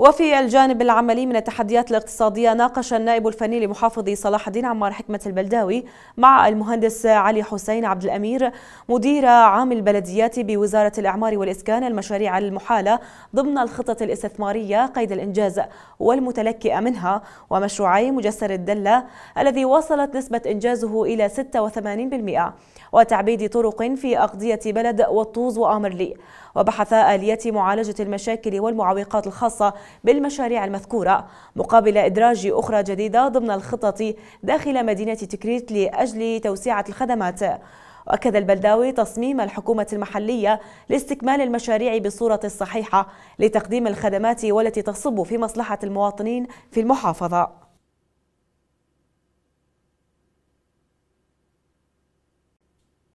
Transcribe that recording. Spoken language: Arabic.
وفي الجانب العملي من التحديات الاقتصادية ناقش النائب الفني لمحافظ صلاح الدين عمار حكمة البلداوي مع المهندس علي حسين عبد الأمير مدير عام البلديات بوزارة الإعمار والإسكان المشاريع المحالة ضمن الخطط الاستثمارية قيد الإنجاز والمتلكئة منها ومشروعي مجسر الدلة الذي وصلت نسبة إنجازه إلى 86% وتعبيد طرق في أقضية بلد والطوز وآمرلي وبحث آلية معالجة المشاكل والمعوقات الخاصة بالمشاريع المذكورة مقابل إدراج أخرى جديدة ضمن الخطط داخل مدينة تكريت لأجل توسعة الخدمات وأكد البلداوي تصميم الحكومة المحلية لاستكمال المشاريع بصورة الصحيحة لتقديم الخدمات والتي تصب في مصلحة المواطنين في المحافظة